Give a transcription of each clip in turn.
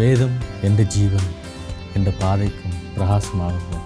വേദം എൻ്റെ ജീവൻ എൻ്റെ പാതയ്ക്കും പ്രഹാസമാകുന്നു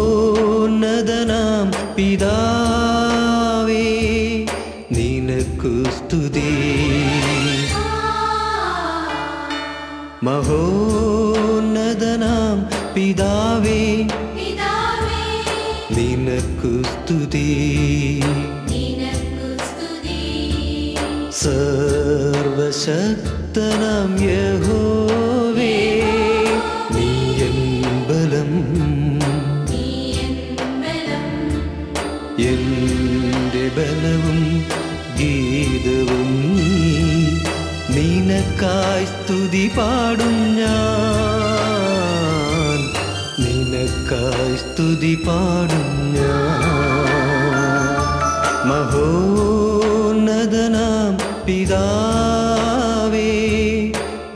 ू नदनां पिदा वे महो कुस्तुदी महोन्नदनां पिदा वे कुस्तुदी നിനക്കായി സ്തുതി പാടും ഞാൻ നിനക്കായി സ്തുതി പാടും ഞാൻ മഹോന്നതനാം പിതാവേ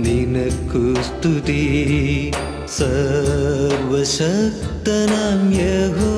നിനക്കു സ്തുതി സർവശക്തനാം യഹോ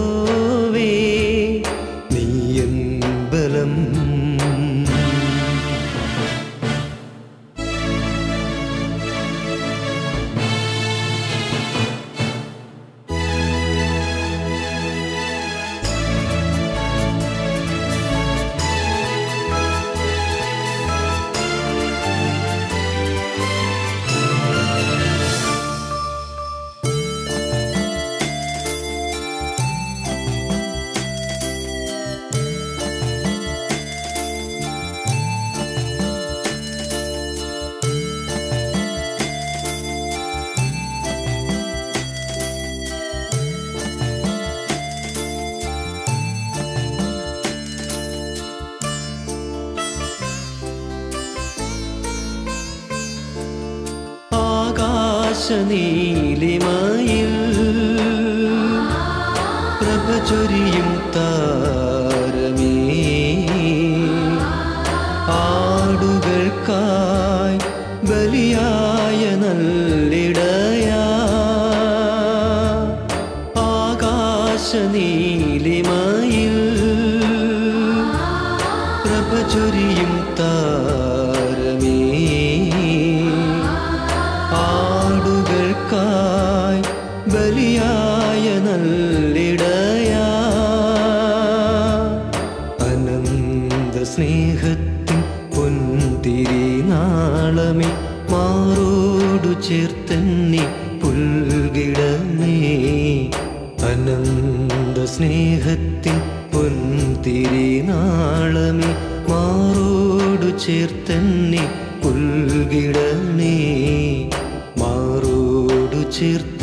ആകാശനീലിമയിൽ പ്രഭചൊരിയും തന്നെ പുൽകിടമേ അനന്ത സ്നേഹത്തിൻ നാളമേ മാറോടു ചേർത്തന്നെ പുൽകിടമേ മാറോടു ചേർത്ത്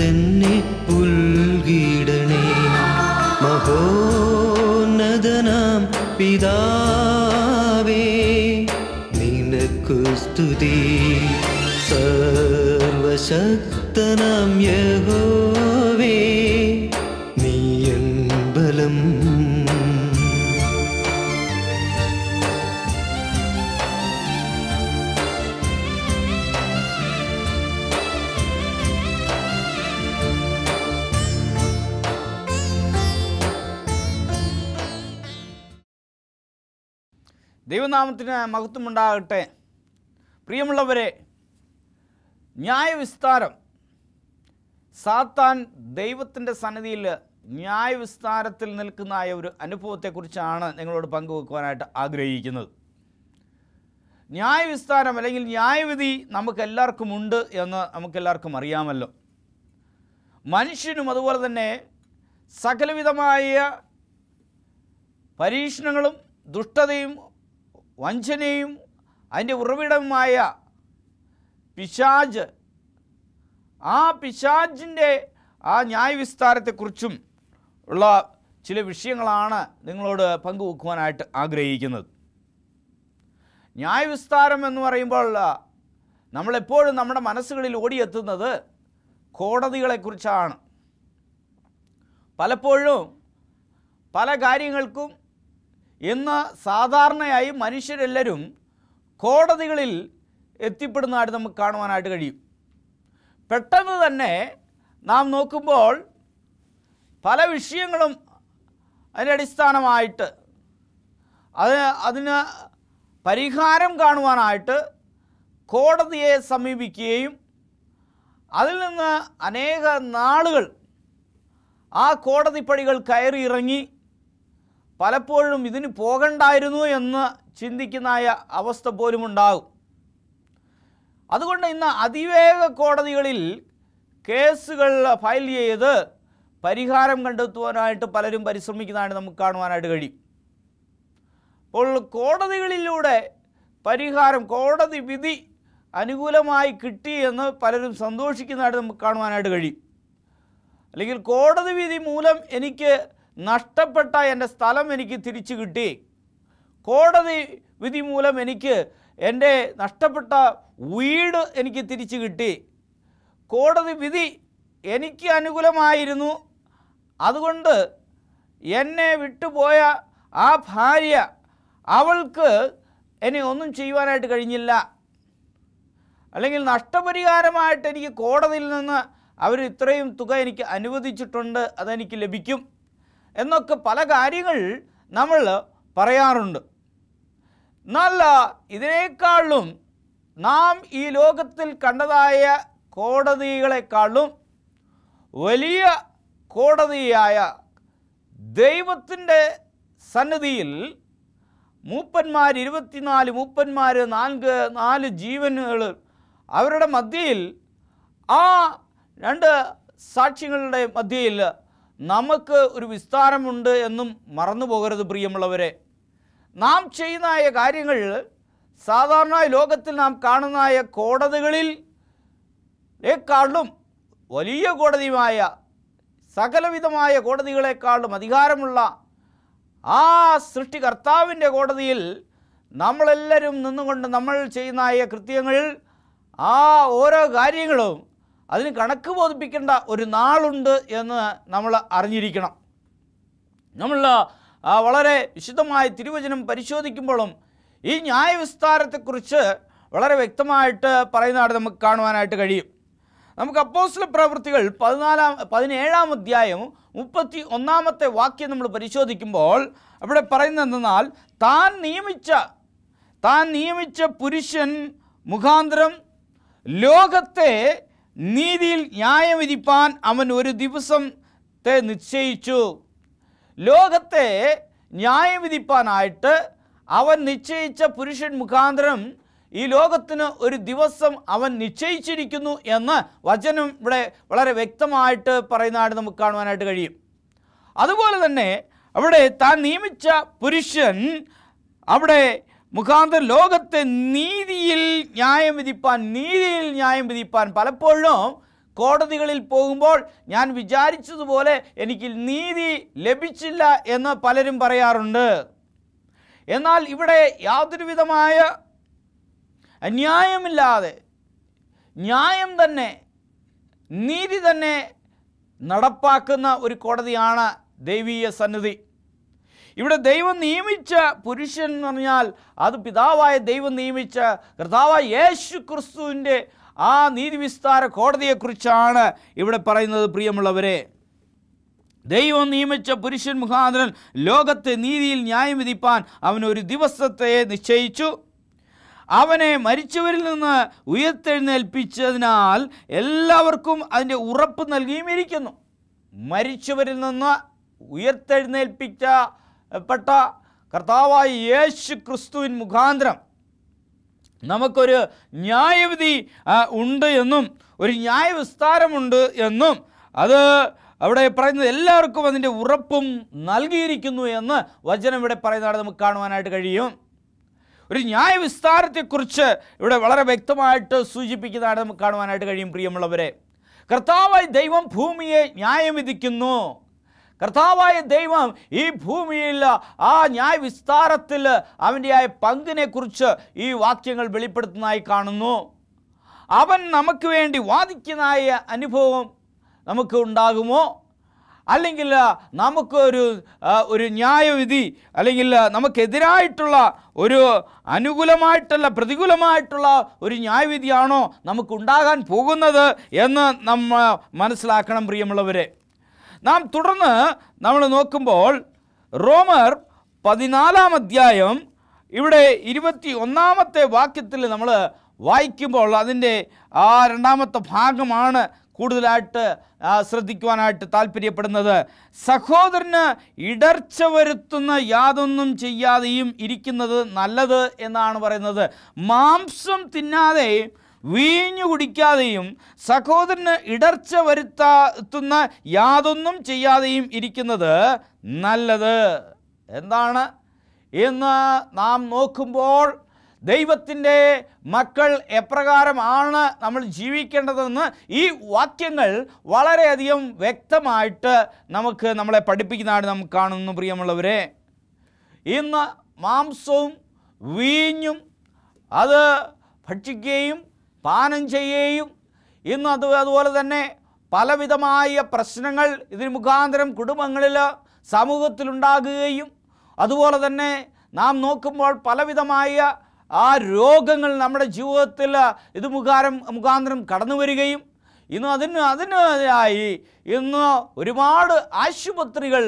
സർവശക്തനാം യഹോവേ നീ ബലം ദൈവനാമത്തിന് മഹത്വമുണ്ടാകട്ടെ പ്രിയമുള്ളവരെ ന്യായവിസ്താരം സാത്താൻ ദൈവത്തിൻ്റെ സന്നിധിയിൽ ന്യായവിസ്താരത്തിൽ നിൽക്കുന്നതായ ഒരു അനുഭവത്തെക്കുറിച്ചാണ് നിങ്ങളോട് പങ്കുവെക്കുവാനായിട്ട് ആഗ്രഹിക്കുന്നത് ന്യായവിസ്താരം അല്ലെങ്കിൽ ന്യായവിധി നമുക്കെല്ലാവർക്കും ഉണ്ട് എന്ന് നമുക്കെല്ലാവർക്കും അറിയാമല്ലോ മനുഷ്യനും അതുപോലെ തന്നെ സകലവിധമായ പരീക്ഷണങ്ങളും ദുഷ്ടതയും വഞ്ചനയും അതിൻ്റെ ഉറവിടവുമായ പിശാജ് ആ പിശാജിൻ്റെ ആ ന്യായവിസ്താരത്തെക്കുറിച്ചും ഉള്ള ചില വിഷയങ്ങളാണ് നിങ്ങളോട് പങ്കുവെക്കുവാനായിട്ട് ആഗ്രഹിക്കുന്നത് ന്യായവിസ്താരം എന്ന് പറയുമ്പോൾ നമ്മളെപ്പോഴും നമ്മുടെ മനസ്സുകളിൽ ഓടിയെത്തുന്നത് കോടതികളെക്കുറിച്ചാണ് പലപ്പോഴും പല കാര്യങ്ങൾക്കും ഇന്ന് സാധാരണയായി മനുഷ്യരെല്ലാവരും കോടതികളിൽ എത്തിപ്പെടുന്നതായിട്ട് നമുക്ക് കാണുവാനായിട്ട് കഴിയും പെട്ടെന്ന് തന്നെ നാം നോക്കുമ്പോൾ പല വിഷയങ്ങളും അതിൻ്റെ അടിസ്ഥാനമായിട്ട് അത് അതിന് പരിഹാരം കാണുവാനായിട്ട് കോടതിയെ സമീപിക്കുകയും അതിൽ നിന്ന് അനേക നാളുകൾ ആ കോടതി പടികൾ കയറി ഇറങ്ങി പലപ്പോഴും ഇതിന് പോകണ്ടായിരുന്നു എന്ന് ചിന്തിക്കുന്നതായ അവസ്ഥ പോലും ഉണ്ടാകും അതുകൊണ്ട് ഇന്ന് അതിവേഗ കോടതികളിൽ കേസുകൾ ഫയൽ ചെയ്ത് പരിഹാരം കണ്ടെത്തുവാനായിട്ട് പലരും പരിശ്രമിക്കുന്നതാണ് നമുക്ക് കാണുവാനായിട്ട് കഴിയും അപ്പോൾ കോടതികളിലൂടെ പരിഹാരം കോടതി വിധി അനുകൂലമായി കിട്ടി എന്ന് പലരും സന്തോഷിക്കുന്നതായിട്ട് നമുക്ക് കാണുവാനായിട്ട് കഴിയും അല്ലെങ്കിൽ കോടതി വിധി മൂലം എനിക്ക് നഷ്ടപ്പെട്ട എൻ്റെ സ്ഥലം എനിക്ക് തിരിച്ചു കിട്ടി കോടതി വിധി മൂലം എനിക്ക് എൻ്റെ നഷ്ടപ്പെട്ട വീട് എനിക്ക് തിരിച്ചു കിട്ടി കോടതി വിധി എനിക്ക് അനുകൂലമായിരുന്നു അതുകൊണ്ട് എന്നെ വിട്ടുപോയ ആ ഭാര്യ അവൾക്ക് എന്നെ ഒന്നും ചെയ്യുവാനായിട്ട് കഴിഞ്ഞില്ല അല്ലെങ്കിൽ നഷ്ടപരിഹാരമായിട്ട് എനിക്ക് കോടതിയിൽ നിന്ന് അവർ ഇത്രയും തുക എനിക്ക് അനുവദിച്ചിട്ടുണ്ട് അതെനിക്ക് ലഭിക്കും എന്നൊക്കെ പല കാര്യങ്ങൾ നമ്മൾ പറയാറുണ്ട് നല്ല ഇതിനേക്കാളും നാം ഈ ലോകത്തിൽ കണ്ടതായ കോടതികളെക്കാളും വലിയ കോടതിയായ ദൈവത്തിൻ്റെ സന്നിധിയിൽ മൂപ്പന്മാർ ഇരുപത്തിനാല് മൂപ്പന്മാർ നാല് നാല് ജീവനുകൾ അവരുടെ മധ്യയിൽ ആ രണ്ട് സാക്ഷ്യങ്ങളുടെ മധ്യയിൽ നമുക്ക് ഒരു വിസ്താരമുണ്ട് എന്നും മറന്നു പോകരുത് പ്രിയമുള്ളവരെ നാം ചെയ്യുന്നതായ കാര്യങ്ങൾ സാധാരണ ലോകത്തിൽ നാം കാണുന്നതായ കോടതികളിൽ േക്കാളും വലിയ കോടതിയുമായ സകലവിധമായ കോടതികളെക്കാളും അധികാരമുള്ള ആ സൃഷ്ടികർത്താവിൻ്റെ കോടതിയിൽ നമ്മളെല്ലാവരും നിന്നുകൊണ്ട് നമ്മൾ ചെയ്യുന്നതായ കൃത്യങ്ങൾ ആ ഓരോ കാര്യങ്ങളും അതിന് കണക്ക് ബോധിപ്പിക്കേണ്ട ഒരു നാളുണ്ട് എന്ന് നമ്മൾ അറിഞ്ഞിരിക്കണം നമ്മൾ വളരെ വിശദമായ തിരുവചനം പരിശോധിക്കുമ്പോഴും ഈ ന്യായവിസ്താരത്തെക്കുറിച്ച് വളരെ വ്യക്തമായിട്ട് പറയുന്നതായിട്ട് നമുക്ക് കാണുവാനായിട്ട് കഴിയും നമുക്ക് അപ്പോസ്ല പ്രവൃത്തികൾ പതിനാലാം പതിനേഴാം അധ്യായം മുപ്പത്തി ഒന്നാമത്തെ വാക്യം നമ്മൾ പരിശോധിക്കുമ്പോൾ അവിടെ പറയുന്നത് എന്തെന്നാൽ താൻ നിയമിച്ച താൻ നിയമിച്ച പുരുഷൻ മുഖാന്തരം ലോകത്തെ നീതിയിൽ ന്യായം വിധിപ്പാൻ അവൻ ഒരു ദിവസത്തെ നിശ്ചയിച്ചു ലോകത്തെ ന്യായം വിധിപ്പാനായിട്ട് അവൻ നിശ്ചയിച്ച പുരുഷൻ മുഖാന്തരം ഈ ലോകത്തിന് ഒരു ദിവസം അവൻ നിശ്ചയിച്ചിരിക്കുന്നു എന്ന് വചനം ഇവിടെ വളരെ വ്യക്തമായിട്ട് പറയുന്നതായിട്ട് നമുക്ക് കാണുവാനായിട്ട് കഴിയും അതുപോലെ തന്നെ അവിടെ താൻ നിയമിച്ച പുരുഷൻ അവിടെ മുഖാന്തരം ലോകത്തെ നീതിയിൽ ന്യായം വിധിപ്പാൻ നീതിയിൽ ന്യായം വിധിപ്പാൻ പലപ്പോഴും കോടതികളിൽ പോകുമ്പോൾ ഞാൻ വിചാരിച്ചതുപോലെ എനിക്ക് നീതി ലഭിച്ചില്ല എന്ന് പലരും പറയാറുണ്ട് എന്നാൽ ഇവിടെ യാതൊരുവിധമായ അന്യായമില്ലാതെ ന്യായം തന്നെ നീതി തന്നെ നടപ്പാക്കുന്ന ഒരു കോടതിയാണ് ദൈവീയ സന്നിധി ഇവിടെ ദൈവം നിയമിച്ച പുരുഷൻ എന്ന് പറഞ്ഞാൽ അത് പിതാവായ ദൈവം നിയമിച്ച കർത്താവായ യേശു ക്രിസ്തുവിൻ്റെ ആ നീതിവിസ്താര കോടതിയെക്കുറിച്ചാണ് ഇവിടെ പറയുന്നത് പ്രിയമുള്ളവരെ ദൈവം നിയമിച്ച പുരുഷൻ മുഖാന്തരൻ ലോകത്തെ നീതിയിൽ ന്യായം വിധിപ്പാൻ അവൻ ഒരു ദിവസത്തെ നിശ്ചയിച്ചു അവനെ മരിച്ചവരിൽ നിന്ന് ഉയർത്തെഴുന്നേൽപ്പിച്ചതിനാൽ എല്ലാവർക്കും അതിൻ്റെ ഉറപ്പ് നൽകിയും ഇരിക്കുന്നു മരിച്ചവരിൽ നിന്ന് പെട്ട കർത്താവായ യേശു ക്രിസ്തുവിൻ മുഖാന്തരം നമുക്കൊരു ന്യായവിധി ഉണ്ട് എന്നും ഒരു ന്യായവിസ്താരമുണ്ട് എന്നും അത് അവിടെ പറയുന്നത് എല്ലാവർക്കും അതിൻ്റെ ഉറപ്പും നൽകിയിരിക്കുന്നു എന്ന് വചനം ഇവിടെ പറയുന്നതാണ് നമുക്ക് കാണുവാനായിട്ട് കഴിയും ഒരു ന്യായവിസ്താരത്തെക്കുറിച്ച് ഇവിടെ വളരെ വ്യക്തമായിട്ട് സൂചിപ്പിക്കുന്നതാണ് നമുക്ക് കാണുവാനായിട്ട് കഴിയും പ്രിയമുള്ളവരെ കർത്താവായി ദൈവം ഭൂമിയെ ന്യായം വിധിക്കുന്നു കർത്താവായ ദൈവം ഈ ഭൂമിയിൽ ആ ന്യായ വിസ്താരത്തിൽ അവൻ്റെ ആയ പങ്കിനെക്കുറിച്ച് ഈ വാക്യങ്ങൾ വെളിപ്പെടുത്തുന്നതായി കാണുന്നു അവൻ നമുക്ക് വേണ്ടി വാദിക്കുന്നതായ അനുഭവം നമുക്ക് ഉണ്ടാകുമോ അല്ലെങ്കിൽ നമുക്കൊരു ഒരു ന്യായവിധി അല്ലെങ്കിൽ നമുക്കെതിരായിട്ടുള്ള ഒരു അനുകൂലമായിട്ടുള്ള പ്രതികൂലമായിട്ടുള്ള ഒരു ന്യായവിധിയാണോ നമുക്കുണ്ടാകാൻ പോകുന്നത് എന്ന് നമ്മൾ മനസ്സിലാക്കണം പ്രിയമുള്ളവരെ നാം തുടർന്ന് നമ്മൾ നോക്കുമ്പോൾ റോമർ പതിനാലാം അധ്യായം ഇവിടെ ഇരുപത്തി ഒന്നാമത്തെ വാക്യത്തിൽ നമ്മൾ വായിക്കുമ്പോൾ അതിൻ്റെ ആ രണ്ടാമത്തെ ഭാഗമാണ് കൂടുതലായിട്ട് ശ്രദ്ധിക്കുവാനായിട്ട് താല്പര്യപ്പെടുന്നത് സഹോദരന് ഇടർച്ച വരുത്തുന്ന യാതൊന്നും ചെയ്യാതെയും ഇരിക്കുന്നത് നല്ലത് എന്നാണ് പറയുന്നത് മാംസം തിന്നാതെ വീഞ്ഞു കുടിക്കാതെയും സഹോദരന് ഇടർച്ച വരുത്താത്തുന്ന യാതൊന്നും ചെയ്യാതെയും ഇരിക്കുന്നത് നല്ലത് എന്താണ് എന്ന് നാം നോക്കുമ്പോൾ ദൈവത്തിൻ്റെ മക്കൾ എപ്രകാരമാണ് നമ്മൾ ജീവിക്കേണ്ടതെന്ന് ഈ വാക്യങ്ങൾ വളരെയധികം വ്യക്തമായിട്ട് നമുക്ക് നമ്മളെ പഠിപ്പിക്കുന്നതാണ് നമുക്ക് കാണുന്നു പ്രിയമുള്ളവരെ ഇന്ന് മാംസവും വീഞ്ഞും അത് ഭക്ഷിക്കുകയും പാനം ചെയ്യുകയും ഇന്ന് അത് അതുപോലെ തന്നെ പലവിധമായ പ്രശ്നങ്ങൾ ഇതിന് മുഖാന്തരം കുടുംബങ്ങളിൽ സമൂഹത്തിലുണ്ടാകുകയും അതുപോലെ തന്നെ നാം നോക്കുമ്പോൾ പലവിധമായ ആ രോഗങ്ങൾ നമ്മുടെ ജീവിതത്തിൽ ഇത് മുഖാരം മുഖാന്തരം കടന്നു വരികയും ഇന്ന് അതിന് അതിനായി ഇന്ന് ഒരുപാട് ആശുപത്രികൾ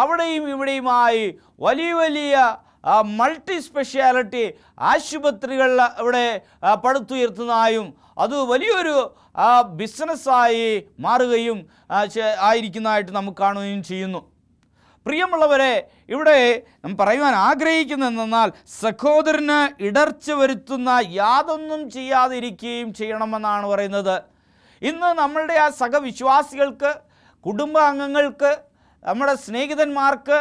അവിടെയും ഇവിടെയുമായി വലിയ വലിയ മൾട്ടി സ്പെഷ്യാലിറ്റി ആശുപത്രികൾ അവിടെ പടുത്തുയർത്തുന്നതായും അത് വലിയൊരു ബിസിനസ്സായി മാറുകയും ആയിരിക്കുന്നതായിട്ട് നമുക്ക് കാണുകയും ചെയ്യുന്നു പ്രിയമുള്ളവരെ ഇവിടെ പറയുവാൻ ആഗ്രഹിക്കുന്നതെന്നാൽ സഹോദരന് ഇടർച്ച വരുത്തുന്ന യാതൊന്നും ചെയ്യാതിരിക്കുകയും ചെയ്യണമെന്നാണ് പറയുന്നത് ഇന്ന് നമ്മളുടെ ആ സഹവിശ്വാസികൾക്ക് കുടുംബാംഗങ്ങൾക്ക് നമ്മുടെ സ്നേഹിതന്മാർക്ക്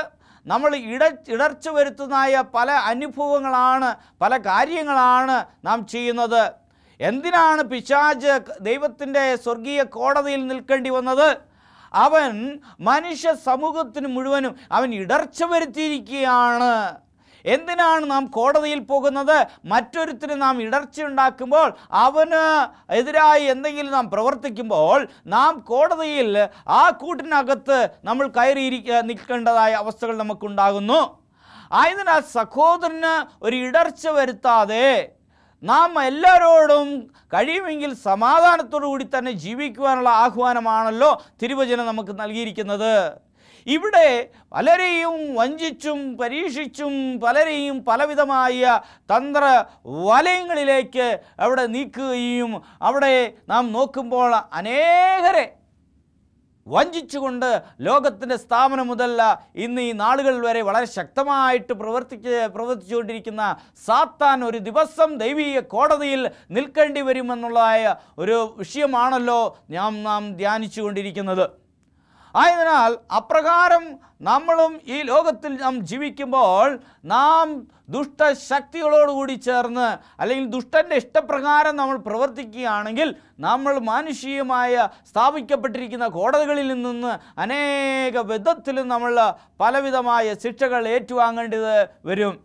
നമ്മൾ ഇട ഇടർച്ച വരുത്തുന്നതായ പല അനുഭവങ്ങളാണ് പല കാര്യങ്ങളാണ് നാം ചെയ്യുന്നത് എന്തിനാണ് പിശാജ് ദൈവത്തിൻ്റെ സ്വർഗീയ കോടതിയിൽ നിൽക്കേണ്ടി വന്നത് അവൻ മനുഷ്യ സമൂഹത്തിന് മുഴുവനും അവൻ ഇടർച്ച വരുത്തിയിരിക്കുകയാണ് എന്തിനാണ് നാം കോടതിയിൽ പോകുന്നത് മറ്റൊരുത്തിന് നാം ഇടർച്ചയുണ്ടാക്കുമ്പോൾ അവന് എതിരായി എന്തെങ്കിലും നാം പ്രവർത്തിക്കുമ്പോൾ നാം കോടതിയിൽ ആ കൂട്ടിനകത്ത് നമ്മൾ കയറി നിൽക്കേണ്ടതായ അവസ്ഥകൾ നമുക്കുണ്ടാകുന്നു ആയതിനാൽ സഹോദരന് ഒരു ഇടർച്ച വരുത്താതെ നാം എല്ലാവരോടും കഴിയുമെങ്കിൽ സമാധാനത്തോടു കൂടി തന്നെ ജീവിക്കുവാനുള്ള ആഹ്വാനമാണല്ലോ തിരുവചനം നമുക്ക് നൽകിയിരിക്കുന്നത് ഇവിടെ പലരെയും വഞ്ചിച്ചും പരീക്ഷിച്ചും പലരെയും പലവിധമായ തന്ത്ര വലയങ്ങളിലേക്ക് അവിടെ നീക്കുകയും അവിടെ നാം നോക്കുമ്പോൾ അനേകരെ വഞ്ചിച്ചുകൊണ്ട് ലോകത്തിൻ്റെ സ്ഥാപനം മുതല്ല ഇന്ന് ഈ നാളുകൾ വരെ വളരെ ശക്തമായിട്ട് പ്രവർത്തിച്ച് പ്രവർത്തിച്ചുകൊണ്ടിരിക്കുന്ന സാത്താൻ ഒരു ദിവസം ദൈവീയ കോടതിയിൽ നിൽക്കേണ്ടി വരുമെന്നുള്ളതായ ഒരു വിഷയമാണല്ലോ നാം നാം ധ്യാനിച്ചുകൊണ്ടിരിക്കുന്നത് ആയതിനാൽ അപ്രകാരം നമ്മളും ഈ ലോകത്തിൽ നാം ജീവിക്കുമ്പോൾ നാം ദുഷ്ടശക്തികളോടുകൂടി ചേർന്ന് അല്ലെങ്കിൽ ദുഷ്ടൻ്റെ ഇഷ്ടപ്രകാരം നമ്മൾ പ്രവർത്തിക്കുകയാണെങ്കിൽ നമ്മൾ മാനുഷികമായ സ്ഥാപിക്കപ്പെട്ടിരിക്കുന്ന കോടതികളിൽ നിന്ന് അനേക വിധത്തിലും നമ്മൾ പലവിധമായ ശിക്ഷകൾ ഏറ്റുവാങ്ങേണ്ടത് വരും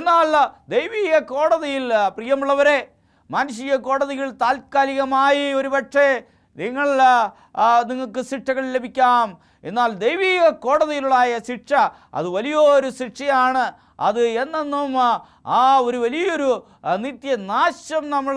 എന്നാൽ ദൈവീയ കോടതിയിൽ പ്രിയമുള്ളവരെ മാനുഷിക കോടതികൾ താൽക്കാലികമായി ഒരുപക്ഷേ നിങ്ങൾ നിങ്ങൾക്ക് ശിക്ഷകൾ ലഭിക്കാം എന്നാൽ ദൈവീക കോടതിയിലുള്ള ശിക്ഷ അത് വലിയൊരു ശിക്ഷയാണ് അത് എന്നെന്നും ആ ഒരു വലിയൊരു നിത്യനാശം നമ്മൾ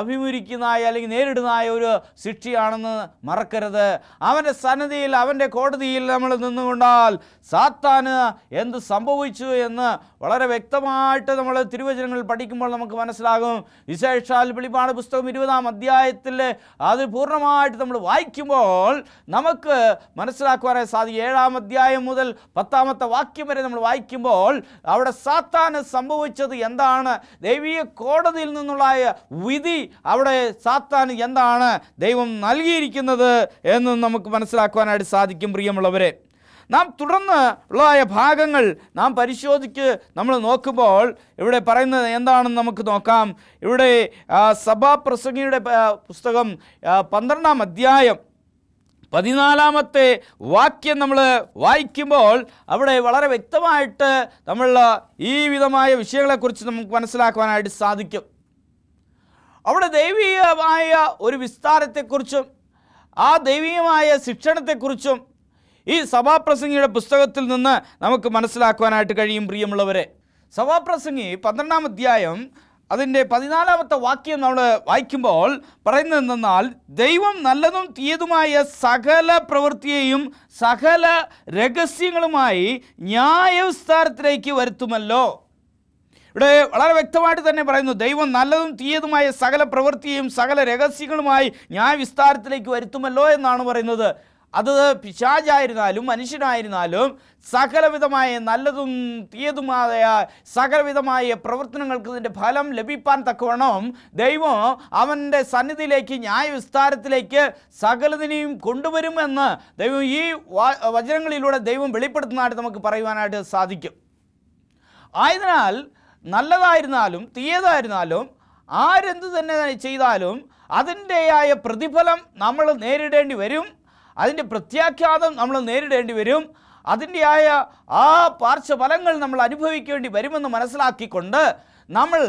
അഭിമുഖിക്കുന്നതായ അല്ലെങ്കിൽ നേരിടുന്നതായ ഒരു ശിക്ഷയാണെന്ന് മറക്കരുത് അവൻ്റെ സന്നദ്ധിയിൽ അവൻ്റെ കോടതിയിൽ നമ്മൾ നിന്നുകൊണ്ടാൽ സാത്താന് എന്ത് സംഭവിച്ചു എന്ന് വളരെ വ്യക്തമായിട്ട് നമ്മൾ തിരുവചനങ്ങൾ പഠിക്കുമ്പോൾ നമുക്ക് മനസ്സിലാകും വിശേഷാൽ വെളിപ്പാട് പുസ്തകം ഇരുപതാം അധ്യായത്തിൽ അത് പൂർണ്ണമായിട്ട് നമ്മൾ വായിക്കുമ്പോൾ നമുക്ക് മനസ്സിലാക്കുവാനായി സാധിക്കും ഏഴാം അധ്യായം മുതൽ പത്താമത്തെ വാക്യം വരെ നമ്മൾ വായിക്കുമ്പോൾ അവിടെ സാത്താന് സംഭവിച്ച ചെയ്തത് എന്താണ് ദൈവീയ കോടതിയിൽ നിന്നുള്ള വിധി അവിടെ സാത്താൻ എന്താണ് ദൈവം നൽകിയിരിക്കുന്നത് എന്ന് നമുക്ക് മനസ്സിലാക്കുവാനായിട്ട് സാധിക്കും പ്രിയമുള്ളവരെ നാം തുടർന്ന് ഉള്ളതായ ഭാഗങ്ങൾ നാം പരിശോധിച്ച് നമ്മൾ നോക്കുമ്പോൾ ഇവിടെ പറയുന്നത് എന്താണെന്ന് നമുക്ക് നോക്കാം ഇവിടെ സഭാപ്രസംഗിയുടെ പുസ്തകം പന്ത്രണ്ടാം അധ്യായം പതിനാലാമത്തെ വാക്യം നമ്മൾ വായിക്കുമ്പോൾ അവിടെ വളരെ വ്യക്തമായിട്ട് നമ്മൾ ഈ വിധമായ വിഷയങ്ങളെക്കുറിച്ച് നമുക്ക് മനസ്സിലാക്കുവാനായിട്ട് സാധിക്കും അവിടെ ദൈവീയമായ ഒരു വിസ്താരത്തെക്കുറിച്ചും ആ ദൈവീയമായ ശിക്ഷണത്തെക്കുറിച്ചും ഈ സഭാപ്രസംഗിയുടെ പുസ്തകത്തിൽ നിന്ന് നമുക്ക് മനസ്സിലാക്കുവാനായിട്ട് കഴിയും പ്രിയമുള്ളവരെ സഭാപ്രസംഗി പന്ത്രണ്ടാം അധ്യായം അതിൻ്റെ പതിനാലാമത്തെ വാക്യം നമ്മൾ വായിക്കുമ്പോൾ പറയുന്നത് ദൈവം നല്ലതും തീയതുമായ സകല പ്രവൃത്തിയെയും സകല രഹസ്യങ്ങളുമായി ന്യായവിസ്താരത്തിലേക്ക് വരുത്തുമല്ലോ ഇവിടെ വളരെ വ്യക്തമായിട്ട് തന്നെ പറയുന്നു ദൈവം നല്ലതും തീയതുമായ സകല പ്രവൃത്തിയും സകല രഹസ്യങ്ങളുമായി ന്യായവിസ്താരത്തിലേക്ക് വരുത്തുമല്ലോ എന്നാണ് പറയുന്നത് അത് പിശാചായിരുന്നാലും മനുഷ്യനായിരുന്നാലും സകലവിധമായ നല്ലതും തീയതുമായ സകലവിധമായ പ്രവർത്തനങ്ങൾക്ക് ഇതിൻ്റെ ഫലം ലഭിപ്പാൻ തക്കവണ്ണം ദൈവം അവൻ്റെ സന്നിധിയിലേക്ക് ന്യായവിസ്താരത്തിലേക്ക് സകലതിനെയും കൊണ്ടുവരുമെന്ന് ദൈവം ഈ വചനങ്ങളിലൂടെ ദൈവം വെളിപ്പെടുത്തുന്നതായിട്ട് നമുക്ക് പറയുവാനായിട്ട് സാധിക്കും ആയതിനാൽ നല്ലതായിരുന്നാലും തീയതായിരുന്നാലും ആരെന്ത് തന്നെ ചെയ്താലും അതിൻ്റെയായ പ്രതിഫലം നമ്മൾ നേരിടേണ്ടി വരും അതിൻ്റെ പ്രത്യാഘാതം നമ്മൾ നേരിടേണ്ടി വരും അതിൻ്റെ ആയ ആ പാർശ്വഫലങ്ങൾ നമ്മൾ അനുഭവിക്കേണ്ടി വരുമെന്ന് മനസ്സിലാക്കിക്കൊണ്ട് നമ്മൾ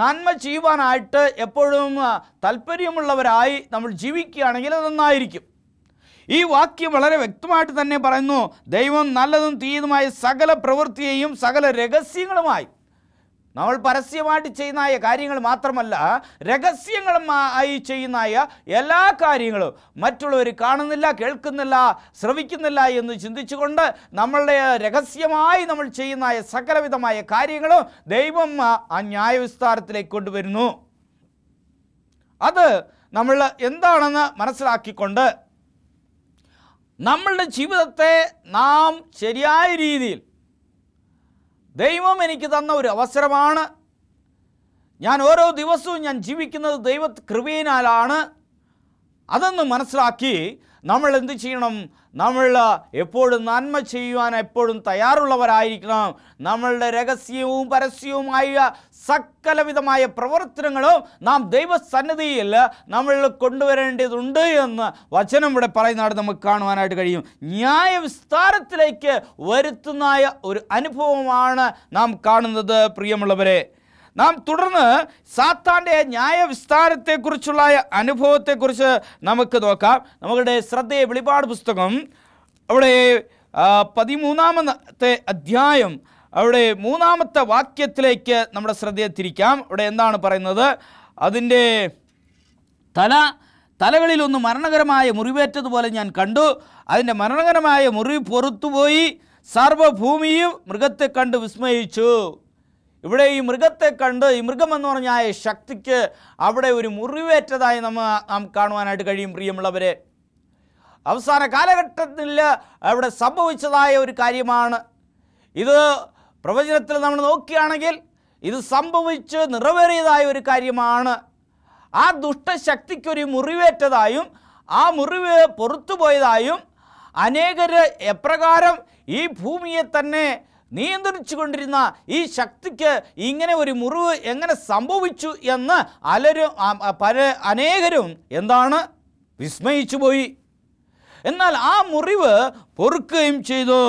നന്മ ചെയ്യുവാനായിട്ട് എപ്പോഴും താല്പര്യമുള്ളവരായി നമ്മൾ ജീവിക്കുകയാണെങ്കിൽ അത് നന്നായിരിക്കും ഈ വാക്യം വളരെ വ്യക്തമായിട്ട് തന്നെ പറയുന്നു ദൈവം നല്ലതും തീയതുമായ സകല പ്രവൃത്തിയെയും സകല രഹസ്യങ്ങളുമായി നമ്മൾ പരസ്യമായിട്ട് ചെയ്യുന്നതായ കാര്യങ്ങൾ മാത്രമല്ല രഹസ്യങ്ങളുമായി ചെയ്യുന്നതായ എല്ലാ കാര്യങ്ങളും മറ്റുള്ളവർ കാണുന്നില്ല കേൾക്കുന്നില്ല ശ്രവിക്കുന്നില്ല എന്ന് ചിന്തിച്ചുകൊണ്ട് നമ്മളുടെ രഹസ്യമായി നമ്മൾ ചെയ്യുന്നതായ സകലവിധമായ കാര്യങ്ങളും ദൈവം ആ വിസ്താരത്തിലേക്ക് കൊണ്ടുവരുന്നു അത് നമ്മൾ എന്താണെന്ന് മനസ്സിലാക്കിക്കൊണ്ട് നമ്മളുടെ ജീവിതത്തെ നാം ശരിയായ രീതിയിൽ ദൈവം എനിക്ക് തന്ന ഒരു അവസരമാണ് ഞാൻ ഓരോ ദിവസവും ഞാൻ ജീവിക്കുന്നത് ദൈവ കൃപയിനാലാണ് അതെന്ന് മനസ്സിലാക്കി നമ്മൾ എന്ത് ചെയ്യണം നമ്മൾ എപ്പോഴും നന്മ ചെയ്യുവാൻ എപ്പോഴും തയ്യാറുള്ളവരായിരിക്കണം നമ്മളുടെ രഹസ്യവും പരസ്യവുമായ സകലവിധമായ പ്രവർത്തനങ്ങളും നാം ദൈവസന്നിധിയിൽ നമ്മൾ കൊണ്ടുവരേണ്ടതുണ്ട് എന്ന് വചനം ഇവിടെ പറയുന്നത് നമുക്ക് കാണുവാനായിട്ട് കഴിയും ന്യായവിസ്താരത്തിലേക്ക് വരുത്തുന്ന ഒരു അനുഭവമാണ് നാം കാണുന്നത് പ്രിയമുള്ളവരെ നാം തുടർന്ന് സാത്താൻ്റെ ന്യായവിസ്താരത്തെക്കുറിച്ചുള്ള അനുഭവത്തെക്കുറിച്ച് നമുക്ക് നോക്കാം നമ്മുടെ ശ്രദ്ധയെ വെളിപാട് പുസ്തകം അവിടെ പതിമൂന്നാമത്തെ അധ്യായം അവിടെ മൂന്നാമത്തെ വാക്യത്തിലേക്ക് നമ്മുടെ ശ്രദ്ധയെ തിരിക്കാം അവിടെ എന്താണ് പറയുന്നത് അതിൻ്റെ തല തലകളിലൊന്ന് മരണകരമായ മുറിവേറ്റതുപോലെ ഞാൻ കണ്ടു അതിൻ്റെ മരണകരമായ മുറിവ് പുറത്തുപോയി സർവഭൂമിയും മൃഗത്തെ കണ്ട് വിസ്മയിച്ചു ഇവിടെ ഈ മൃഗത്തെ കണ്ട് ഈ മൃഗം എന്ന് ആ ശക്തിക്ക് അവിടെ ഒരു മുറിവേറ്റതായി നമ്മൾ നാം കാണുവാനായിട്ട് കഴിയും പ്രിയമുള്ളവരെ അവസാന കാലഘട്ടത്തിൽ അവിടെ സംഭവിച്ചതായ ഒരു കാര്യമാണ് ഇത് പ്രവചനത്തിൽ നമ്മൾ നോക്കുകയാണെങ്കിൽ ഇത് സംഭവിച്ച് നിറവേറിയതായ ഒരു കാര്യമാണ് ആ ദുഷ്ടശക്തിക്കൊരു മുറിവേറ്റതായും ആ മുറിവ് പുറത്തുപോയതായും അനേകർ എപ്രകാരം ഈ ഭൂമിയെ തന്നെ നിയന്ത്രിച്ചു കൊണ്ടിരുന്ന ഈ ശക്തിക്ക് ഇങ്ങനെ ഒരു മുറിവ് എങ്ങനെ സംഭവിച്ചു എന്ന് അലരും പല അനേകരും എന്താണ് വിസ്മയിച്ചു പോയി എന്നാൽ ആ മുറിവ് പൊറുക്കുകയും ചെയ്തു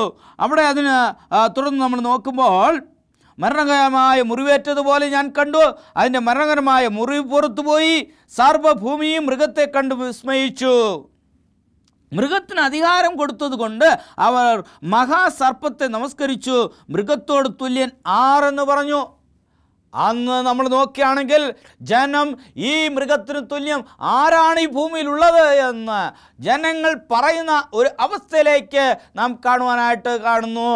അവിടെ അതിന് തുടർന്ന് നമ്മൾ നോക്കുമ്പോൾ മരണകരമായ മുറിവേറ്റതുപോലെ ഞാൻ കണ്ടു അതിൻ്റെ മരണകരമായ മുറിവ് പുറത്തുപോയി സർവഭൂമിയും മൃഗത്തെ കണ്ട് വിസ്മയിച്ചു മൃഗത്തിന് അധികാരം കൊടുത്തതുകൊണ്ട് അവർ മഹാസർപ്പത്തെ നമസ്കരിച്ചു മൃഗത്തോട് തുല്യൻ ആറെന്ന് പറഞ്ഞു അന്ന് നമ്മൾ നോക്കുകയാണെങ്കിൽ ജനം ഈ മൃഗത്തിന് തുല്യം ആരാണ് ഈ ഭൂമിയിലുള്ളത് എന്ന് ജനങ്ങൾ പറയുന്ന ഒരു അവസ്ഥയിലേക്ക് നാം കാണുവാനായിട്ട് കാണുന്നു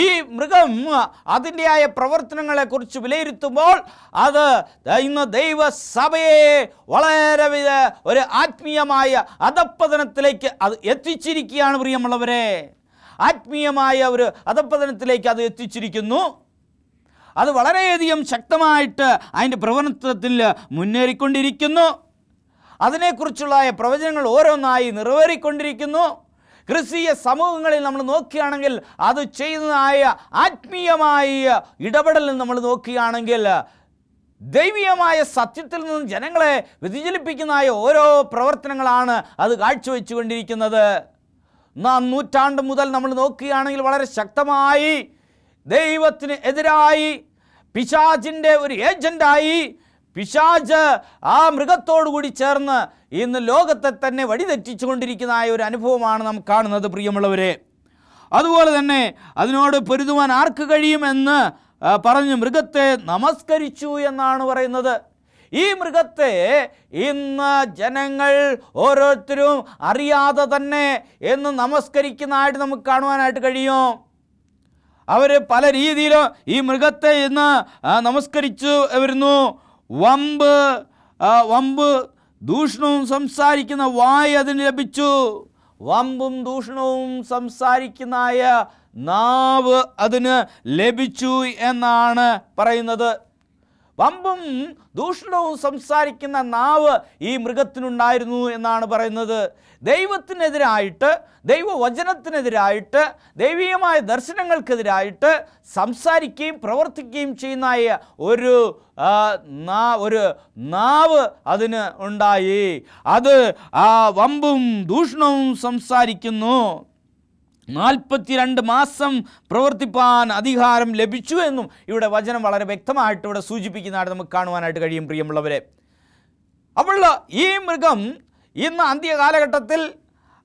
ഈ മൃഗം അതിൻ്റെയായ പ്രവർത്തനങ്ങളെക്കുറിച്ച് വിലയിരുത്തുമ്പോൾ അത് ഇന്ന് ദൈവസഭയെ വളരെ ഒരു ആത്മീയമായ അധപ്പതനത്തിലേക്ക് അത് എത്തിച്ചിരിക്കുകയാണ് പ്രിയമുള്ളവരെ ആത്മീയമായ ഒരു അധപ്പതനത്തിലേക്ക് അത് എത്തിച്ചിരിക്കുന്നു അത് വളരെയധികം ശക്തമായിട്ട് അതിൻ്റെ പ്രവർത്തനത്തിൽ മുന്നേറിക്കൊണ്ടിരിക്കുന്നു അതിനെക്കുറിച്ചുള്ള പ്രവചനങ്ങൾ ഓരോന്നായി നിറവേറിക്കൊണ്ടിരിക്കുന്നു ക്രിസ്തീയ സമൂഹങ്ങളിൽ നമ്മൾ നോക്കുകയാണെങ്കിൽ അത് ചെയ്യുന്നതായ ആത്മീയമായ ഇടപെടലിൽ നമ്മൾ നോക്കുകയാണെങ്കിൽ ദൈവീയമായ സത്യത്തിൽ നിന്ന് ജനങ്ങളെ വ്യതിചലിപ്പിക്കുന്നതായ ഓരോ പ്രവർത്തനങ്ങളാണ് അത് കാഴ്ചവെച്ചുകൊണ്ടിരിക്കുന്നത് നാം നൂറ്റാണ്ട് മുതൽ നമ്മൾ നോക്കുകയാണെങ്കിൽ വളരെ ശക്തമായി ദൈവത്തിന് എതിരായി പിശാചിൻ്റെ ഒരു ഏജൻ്റായി പിശാജ് ആ മൃഗത്തോടുകൂടി ചേർന്ന് ഇന്ന് ലോകത്തെ തന്നെ വഴിതെറ്റിച്ചുകൊണ്ടിരിക്കുന്ന ആ ഒരു അനുഭവമാണ് നാം കാണുന്നത് പ്രിയമുള്ളവരെ അതുപോലെ തന്നെ അതിനോട് പൊരുതുവാൻ ആർക്ക് കഴിയുമെന്ന് പറഞ്ഞ് മൃഗത്തെ നമസ്കരിച്ചു എന്നാണ് പറയുന്നത് ഈ മൃഗത്തെ ഇന്ന് ജനങ്ങൾ ഓരോരുത്തരും അറിയാതെ തന്നെ എന്ന് നമസ്കരിക്കുന്നതായിട്ട് നമുക്ക് കാണുവാനായിട്ട് കഴിയും അവർ പല രീതിയിലും ഈ മൃഗത്തെ ഇന്ന് നമസ്കരിച്ചു വരുന്നു വമ്പ് വമ്പ് ദൂഷണവും സംസാരിക്കുന്ന വായ അതിന് ലഭിച്ചു വമ്പും ദൂഷണവും സംസാരിക്കുന്നതായ നാവ് അതിന് ലഭിച്ചു എന്നാണ് പറയുന്നത് വമ്പും ദൂഷണവും സംസാരിക്കുന്ന നാവ് ഈ മൃഗത്തിനുണ്ടായിരുന്നു എന്നാണ് പറയുന്നത് ദൈവത്തിനെതിരായിട്ട് ദൈവവചനത്തിനെതിരായിട്ട് ദൈവീയമായ ദർശനങ്ങൾക്കെതിരായിട്ട് സംസാരിക്കുകയും പ്രവർത്തിക്കുകയും ചെയ്യുന്ന ഒരു ഒരു നാവ് അതിന് ഉണ്ടായി അത് ആ വമ്പും ദൂഷണവും സംസാരിക്കുന്നു നാൽപ്പത്തിരണ്ട് മാസം പ്രവർത്തിപ്പാൻ അധികാരം ലഭിച്ചു എന്നും ഇവിടെ വചനം വളരെ വ്യക്തമായിട്ട് ഇവിടെ സൂചിപ്പിക്കുന്നതായിട്ട് നമുക്ക് കാണുവാനായിട്ട് കഴിയും പ്രിയമുള്ളവരെ അപ്പോൾ ഈ മൃഗം ഇന്ന് അന്ത്യകാലഘട്ടത്തിൽ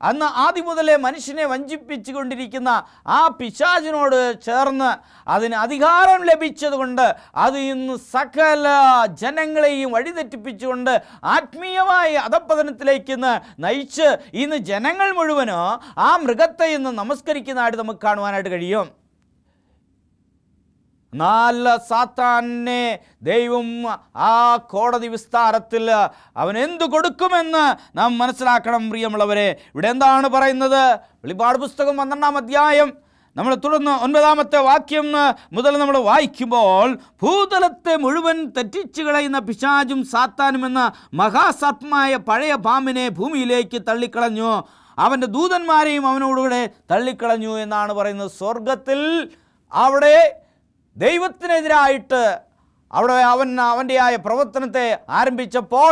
അന്ന് ആദ്യം മുതലേ മനുഷ്യനെ വഞ്ചിപ്പിച്ചു കൊണ്ടിരിക്കുന്ന ആ പിശാചിനോട് ചേർന്ന് അതിന് അധികാരം ലഭിച്ചതുകൊണ്ട് അത് ഇന്ന് സകല ജനങ്ങളെയും വഴിതെറ്റിപ്പിച്ചുകൊണ്ട് ആത്മീയമായ അധപ്പതനത്തിലേക്ക് ഇന്ന് നയിച്ച് ഇന്ന് ജനങ്ങൾ മുഴുവനോ ആ മൃഗത്തെ ഇന്ന് നമസ്കരിക്കുന്നതായിട്ട് നമുക്ക് കാണുവാനായിട്ട് കഴിയും നാല് സാത്താനെ ദൈവം ആ കോടതി വിസ്താരത്തിൽ അവൻ എന്തു കൊടുക്കുമെന്ന് നാം മനസ്സിലാക്കണം പ്രിയമുള്ളവരെ ഇവിടെ എന്താണ് പറയുന്നത് വെളിപാട് പുസ്തകം പന്ത്രണ്ടാം അധ്യായം നമ്മൾ തുടർന്ന് ഒൻപതാമത്തെ വാക്യം മുതൽ നമ്മൾ വായിക്കുമ്പോൾ ഭൂതലത്തെ മുഴുവൻ തെറ്റിച്ചു കളയുന്ന പിശാചും സാത്താനും എന്ന മഹാസത്മായ പഴയ പാമ്പിനെ ഭൂമിയിലേക്ക് തള്ളിക്കളഞ്ഞു അവൻ്റെ ദൂതന്മാരെയും അവനോടുകൂടെ തള്ളിക്കളഞ്ഞു എന്നാണ് പറയുന്നത് സ്വർഗത്തിൽ അവിടെ ദൈവത്തിനെതിരായിട്ട് അവിടെ അവൻ അവൻ്റെയായ പ്രവർത്തനത്തെ ആരംഭിച്ചപ്പോൾ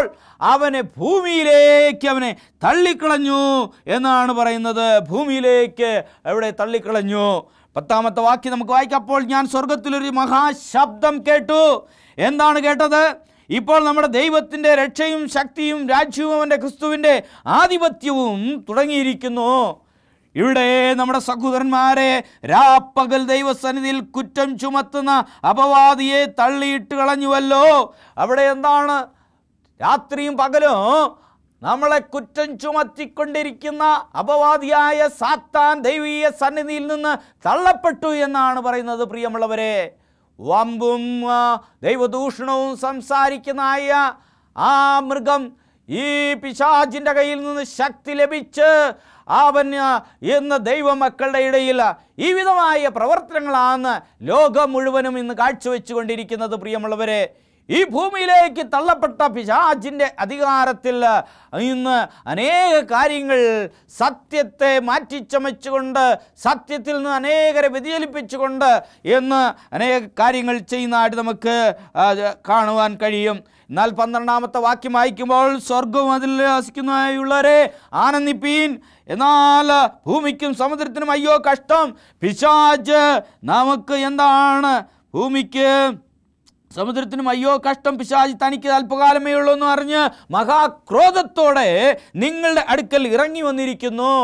അവനെ ഭൂമിയിലേക്ക് അവനെ തള്ളിക്കളഞ്ഞു എന്നാണ് പറയുന്നത് ഭൂമിയിലേക്ക് എവിടെ തള്ളിക്കളഞ്ഞു പത്താമത്തെ വാക്യം നമുക്ക് വായിക്കപ്പോൾ ഞാൻ സ്വർഗത്തിലൊരു മഹാശബ്ദം കേട്ടു എന്താണ് കേട്ടത് ഇപ്പോൾ നമ്മുടെ ദൈവത്തിൻ്റെ രക്ഷയും ശക്തിയും രാജ്യവും അവൻ്റെ ക്രിസ്തുവിൻ്റെ ആധിപത്യവും തുടങ്ങിയിരിക്കുന്നു ഇവിടെ നമ്മുടെ സഹോദരന്മാരെ രാപ്പകൽ ദൈവസന്നിധിയിൽ കുറ്റം ചുമത്തുന്ന അപവാദിയെ തള്ളിയിട്ട് കളഞ്ഞുവല്ലോ അവിടെ എന്താണ് രാത്രിയും പകലും നമ്മളെ കുറ്റം ചുമത്തിക്കൊണ്ടിരിക്കുന്ന അപവാദിയായ സാത്താൻ ദൈവീയ സന്നിധിയിൽ നിന്ന് തള്ളപ്പെട്ടു എന്നാണ് പറയുന്നത് പ്രിയമുള്ളവരെ വമ്പും ദൈവദൂഷണവും സംസാരിക്കുന്നതായ ആ മൃഗം ഈ പിശാചിൻ്റെ കയ്യിൽ നിന്ന് ശക്തി ലഭിച്ച് അവന് ഇന്ന് ദൈവമക്കളുടെ ഇടയിൽ ഈ വിധമായ പ്രവർത്തനങ്ങളാണ് ലോകം മുഴുവനും ഇന്ന് കാഴ്ചവെച്ചുകൊണ്ടിരിക്കുന്നത് പ്രിയമുള്ളവരെ ഈ ഭൂമിയിലേക്ക് തള്ളപ്പെട്ട പിശാജിൻ്റെ അധികാരത്തിൽ ഇന്ന് അനേക കാര്യങ്ങൾ സത്യത്തെ മാറ്റിച്ചമച്ചുകൊണ്ട് സത്യത്തിൽ നിന്ന് അനേകരെ വ്യതിചലിപ്പിച്ചുകൊണ്ട് എന്ന് അനേക കാര്യങ്ങൾ ചെയ്യുന്നതായിട്ട് നമുക്ക് കാണുവാൻ കഴിയും എന്നാൽ പന്ത്രണ്ടാമത്തെ വാക്യം വായിക്കുമ്പോൾ സ്വർഗവും അതിൽ വസിക്കുന്നതായുള്ളവരെ ആനന്ദിപ്പീൻ എന്നാൽ ഭൂമിക്കും സമുദ്രത്തിനും അയ്യോ കഷ്ടം പിശാജ് നമുക്ക് എന്താണ് ഭൂമിക്ക് സമുദ്രത്തിനും അയ്യോ കഷ്ടം പിശാജി തനിക്ക് അല്പകാലമേ ഉള്ളൂ എന്ന് അറിഞ്ഞ് മഹാക്രോധത്തോടെ നിങ്ങളുടെ അടുക്കൽ ഇറങ്ങി വന്നിരിക്കുന്നു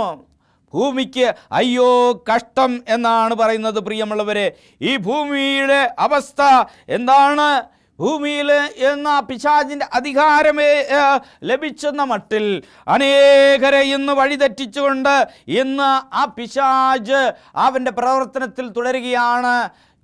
ഭൂമിക്ക് അയ്യോ കഷ്ടം എന്നാണ് പറയുന്നത് പ്രിയമുള്ളവരെ ഈ ഭൂമിയുടെ അവസ്ഥ എന്താണ് ഭൂമിയിൽ എന്ന പിശാചിൻ്റെ അധികാരമേ ലഭിച്ചെന്ന മട്ടിൽ അനേകരെ ഇന്ന് വഴിതെറ്റിച്ചുകൊണ്ട് ഇന്ന് ആ പിശാജ് അവൻ്റെ പ്രവർത്തനത്തിൽ തുടരുകയാണ്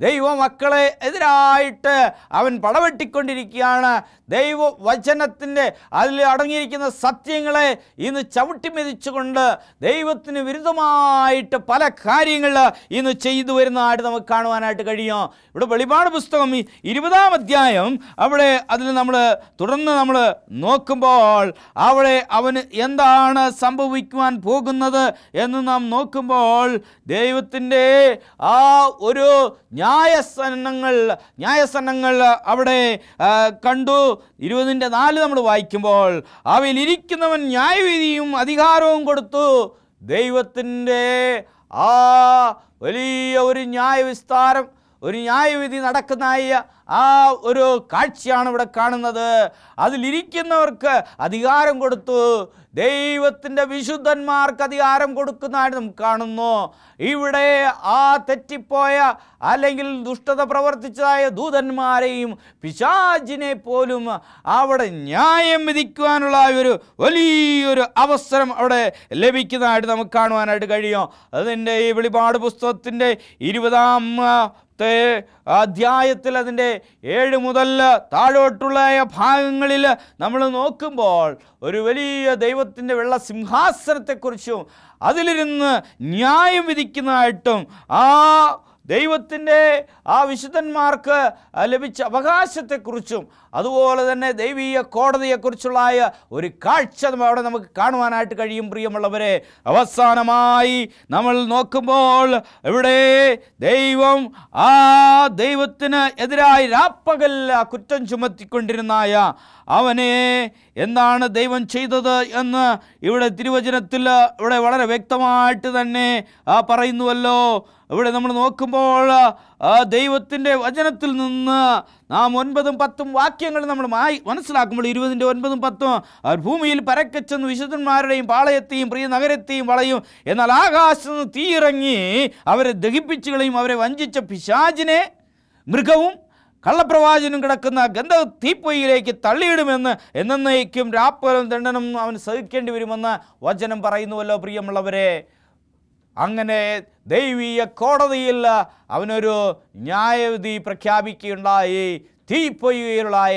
ദൈവമക്കളെ എതിരായിട്ട് അവൻ പടവെട്ടിക്കൊണ്ടിരിക്കുകയാണ് ദൈവ വചനത്തിൻ്റെ അതിൽ അടങ്ങിയിരിക്കുന്ന സത്യങ്ങളെ ഇന്ന് ചവിട്ടിമെതിച്ചുകൊണ്ട് ദൈവത്തിന് വിരുദ്ധമായിട്ട് പല കാര്യങ്ങൾ ഇന്ന് ചെയ്തു വരുന്നതായിട്ട് നമുക്ക് കാണുവാനായിട്ട് കഴിയും ഇവിടെ വെളിപാട് പുസ്തകം ഇരുപതാം അധ്യായം അവിടെ അതിൽ നമ്മൾ തുടർന്ന് നമ്മൾ നോക്കുമ്പോൾ അവിടെ അവന് എന്താണ് സംഭവിക്കുവാൻ പോകുന്നത് എന്ന് നാം നോക്കുമ്പോൾ ദൈവത്തിൻ്റെ ആ ഒരു ഞാൻ ന്യായസനങ്ങൾ ന്യായസനങ്ങൾ അവിടെ കണ്ടു ഇരുപതിൻ്റെ നാല് നമ്മൾ വായിക്കുമ്പോൾ അവയിലിരിക്കുന്നവൻ ന്യായവിധിയും അധികാരവും കൊടുത്തു ദൈവത്തിൻ്റെ ആ വലിയ ഒരു ന്യായവിസ്താരം ഒരു ന്യായവിധി നടക്കുന്ന ആ ഒരു കാഴ്ചയാണ് ഇവിടെ കാണുന്നത് അതിലിരിക്കുന്നവർക്ക് അധികാരം കൊടുത്തു ദൈവത്തിൻ്റെ വിശുദ്ധന്മാർക്ക് അധികാരം കൊടുക്കുന്നതായിട്ട് നമുക്ക് കാണുന്നു ഇവിടെ ആ തെറ്റിപ്പോയ അല്ലെങ്കിൽ ദുഷ്ടത പ്രവർത്തിച്ചതായ ദൂതന്മാരെയും പിശാജിനെ പോലും അവിടെ ന്യായം വിധിക്കുവാനുള്ള ഒരു വലിയൊരു അവസരം അവിടെ ലഭിക്കുന്നതായിട്ട് നമുക്ക് കാണുവാനായിട്ട് കഴിയും അതിൻ്റെ ഈ വെളിപാട് പുസ്തകത്തിൻ്റെ ഇരുപതാം അധ്യായത്തിൽ അതിൻ്റെ ഏഴ് മുതൽ താഴോട്ടുള്ള ഭാഗങ്ങളിൽ നമ്മൾ നോക്കുമ്പോൾ ഒരു വലിയ ദൈവ ദൈവത്തിൻ്റെ വെള്ള സിംഹാസനത്തെക്കുറിച്ചും അതിലിരുന്ന് ന്യായം വിധിക്കുന്നതായിട്ടും ആ ദൈവത്തിൻ്റെ ആ വിശുദ്ധന്മാർക്ക് ലഭിച്ച അവകാശത്തെക്കുറിച്ചും അതുപോലെ തന്നെ ദൈവീയ കോടതിയെക്കുറിച്ചുള്ള ഒരു കാഴ്ച അവിടെ നമുക്ക് കാണുവാനായിട്ട് കഴിയും പ്രിയമുള്ളവരെ അവസാനമായി നമ്മൾ നോക്കുമ്പോൾ ഇവിടെ ദൈവം ആ ദൈവത്തിന് എതിരായി രാപ്പകല്ല കുറ്റം ചുമത്തിക്കൊണ്ടിരുന്നായ അവനെ എന്താണ് ദൈവം ചെയ്തത് എന്ന് ഇവിടെ തിരുവചനത്തിൽ ഇവിടെ വളരെ വ്യക്തമായിട്ട് തന്നെ പറയുന്നുവല്ലോ ഇവിടെ നമ്മൾ നോക്കുമ്പോൾ ദൈവത്തിൻ്റെ വചനത്തിൽ നിന്ന് നാം ഒൻപതും പത്തും വാക്യങ്ങൾ നമ്മൾ മായി മനസ്സിലാക്കുമ്പോൾ ഇരുപതിൻ്റെ ഒൻപതും പത്തും അവർ ഭൂമിയിൽ പരക്കച്ചെന്ന് വിശുദ്ധന്മാരുടെയും പാളയത്തെയും പ്രിയ നഗരത്തെയും വളയും എന്നാൽ ആകാശത്ത് നിന്ന് തീയിറങ്ങി അവരെ ദഹിപ്പിച്ചുകളെയും അവരെ വഞ്ചിച്ച പിശാചിനെ മൃഗവും കള്ളപ്രവാചനും കിടക്കുന്ന ഗന്ധ തീപ്പൊയ്യിലേക്ക് തള്ളിയിടുമെന്ന് എന്നേക്കും രാപ്പലും ദണ്ഡനം അവൻ സഹിക്കേണ്ടി വരുമെന്ന് വചനം പറയുന്നുവല്ലോ പ്രിയമുള്ളവരെ അങ്ങനെ ദൈവീയ കോടതിയിൽ അവനൊരു ന്യായവിധി പ്രഖ്യാപിക്കുകയുണ്ടായി തീപ്പൊയ്യുകയിലുള്ളായ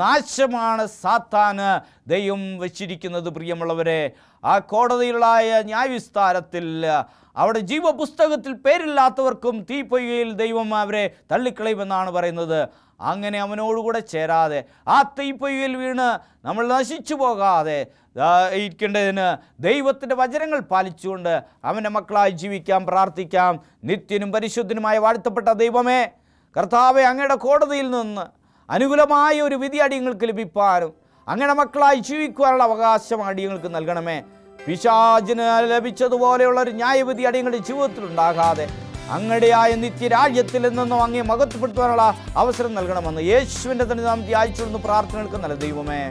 നാശമാണ് സാത്താന് ദൈവം വച്ചിരിക്കുന്നത് പ്രിയമുള്ളവരെ ആ കോടതിയിലായ ന്യായവിസ്താരത്തിൽ അവിടെ ജീവപുസ്തകത്തിൽ പേരില്ലാത്തവർക്കും തീപ്പൊയ്കയിൽ ദൈവം അവരെ തള്ളിക്കളയുമെന്നാണ് പറയുന്നത് അങ്ങനെ അവനോടുകൂടെ ചേരാതെ ആ തീപ്പൊയ്കയിൽ വീണ് നമ്മൾ നശിച്ചു പോകാതെ ഇരിക്കേണ്ടതിന് ദൈവത്തിൻ്റെ വചനങ്ങൾ പാലിച്ചുകൊണ്ട് അവൻ്റെ മക്കളായി ജീവിക്കാം പ്രാർത്ഥിക്കാം നിത്യനും പരിശുദ്ധനുമായ വാഴ്ത്തപ്പെട്ട ദൈവമേ കർത്താവെ അങ്ങയുടെ കോടതിയിൽ നിന്ന് അനുകൂലമായ ഒരു വിധി അടിയങ്ങൾക്ക് ലഭിപ്പാനും അങ്ങനെ മക്കളായി ജീവിക്കുവാനുള്ള അവകാശം അടിയങ്ങൾക്ക് നൽകണമേ പിശാചിന് ലഭിച്ചതുപോലെയുള്ള ഒരു ന്യായവിധി അടിയങ്ങളുടെ ജീവിതത്തിൽ ഉണ്ടാകാതെ അങ്ങടെയായ നിത്യരാജ്യത്തിൽ നിന്നും അങ്ങേ മകത്വപ്പെടുത്തുവാനുള്ള അവസരം നൽകണമെന്ന് യേശുവിൻ്റെ തന്നെ നാം ധ്യാനിച്ചുകൊണ്ട് പ്രാർത്ഥനകൾക്ക് നല്ല ദൈവമേ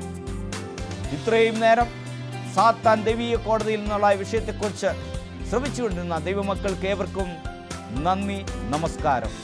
ഇത്രയും നേരം സാത്താൻ ദൈവീയ കോടതിയിൽ നിന്നുള്ള വിഷയത്തെക്കുറിച്ച് ശ്രമിച്ചുകൊണ്ടിരുന്ന ദൈവമക്കൾക്ക് ഏവർക്കും നന്ദി നമസ്കാരം